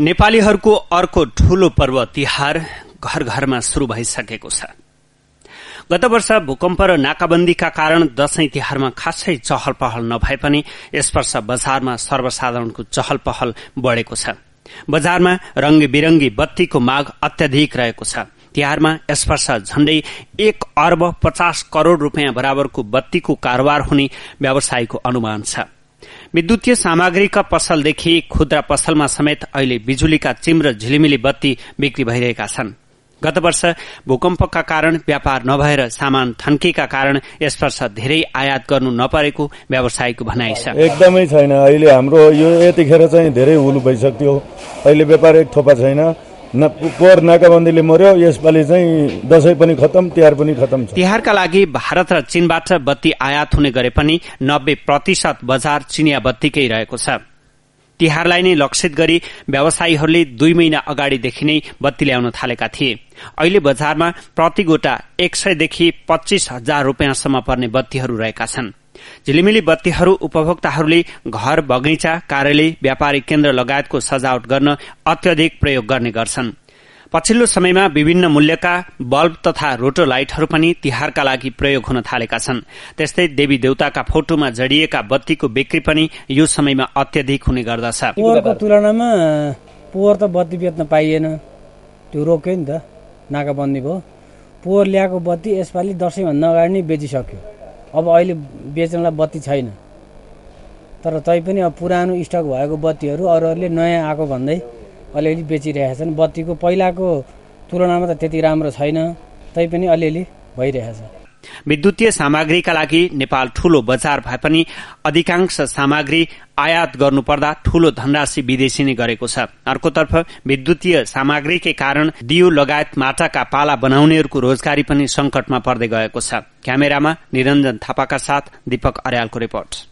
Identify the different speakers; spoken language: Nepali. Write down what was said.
Speaker 1: नेपालीहरूको अर्को ठूलो पर्व तिहार घर घरमा शुरू भइसकेको छ गत वर्ष भूकम्प र नाकाबन्दीका कारण दशैं तिहारमा खासै चहल पहल नभए पनि यस वर्ष बजारमा सर्वसाधारणको चहल पहल बढ़ेको छ बजारमा रंगी विरंगी बत्तीको माग अत्याधिक रहेको छ तिहारमा यस वर्ष झण्डै एक अर्ब पचास करोड़ रूपियाँ बराबरको बत्तीको कारोबार हुने व्यवसायीको अनुमान छ विद्युतीय सामग्रीका पसलदेखि खुद्रा पसलमा समेत अहिले बिजुलीका चिम र झिलिमिली बत्ती बिक्री भइरहेका छन् गत वर्ष भूकम्पका कारण व्यापार नभएर सामान थन्किएका कारण यस वर्ष धेरै आयात गर्नु नपरेको व्यवसायीको भनाइ छ एकदमै
Speaker 2: छैन अहिले हाम्रो यो यतिखेर चाहिँ धेरै हुनु भइसक्यो अहिले व्यापार एक थोपा छैन न पोहोर नाकाबन्दीले मर्यो यसपालि चाहिँ दसैँ पनि खतम तिहार पनि खतम तिहारका
Speaker 1: लागि भारत र चीनबाट बत्ती आयात हुने गरे पनि नब्बे प्रतिशत बजार चिनिया बत्तीकै रहेको छ तिहारलाई नै लक्षित गरी व्यवसायीहरूले दुई महिना अगाडिदेखि नै बत्ती ल्याउन थालेका थिए अहिले बजारमा प्रतिगोटा एक सयदेखि पच्चीस हजार रूपियाँसम्म पर्ने बत्तीहरू रहेका छनृ झिलिमिली बत्तीहरू उपभोक्ताहरूले घर बगैँचा कार्यालय व्यापारिक केन्द्र लगायतको सजावट गर्न अत्यधिक प्रयोग गर्ने गर्छन् पछिल्लो समयमा विभिन्न मूल्यका बल्ब तथा रोटो लाइटहरू पनि तिहारका लागि प्रयोग हुन थालेका छन् त्यस्तै देवी देवताका फोटोमा जडिएका बत्तीको बिक्री पनि यो समयमा अत्यधिक हुने गर्दछ पोहोरको
Speaker 3: तुलनामा पोहोर त बत्ती बेच्न पाइएन त्यो रोक्यो नि त नाकाबन्दी भयो पोहोर ल्याएको बत्ती यसपालि दसैँभन्दा अगाडि नै बेचिसक्यो अब अहिले बेच्नलाई बत्ती छैन तर तैपनि अब पुरानो स्टक भएको बत्तीहरू अरूहरूले नयाँ आएको भन्दै अलिअलि बेचिरहेका छन् बत्तीको पहिलाको तुलनामा त त्यति राम्रो छैन तैपनि अलिअलि भइरहेछ
Speaker 1: विद्युतीय सामग्रीका लागि नेपाल ठूलो बजार भए पनि अधिकांश सामग्री आयात गर्नुपर्दा ठूलो धनराशि विदेशी नै गरेको छ अर्कोतर्फ विद्युतीय सामग्रीकै कारण दियो लगायत माटाका पाला बनाउनेहरूको रोजगारी पनि संकटमा पर्दै गएको छ क्यामेरामा निरञ्जन थापाका साथ दीपक अर्यालको रिपोर्ट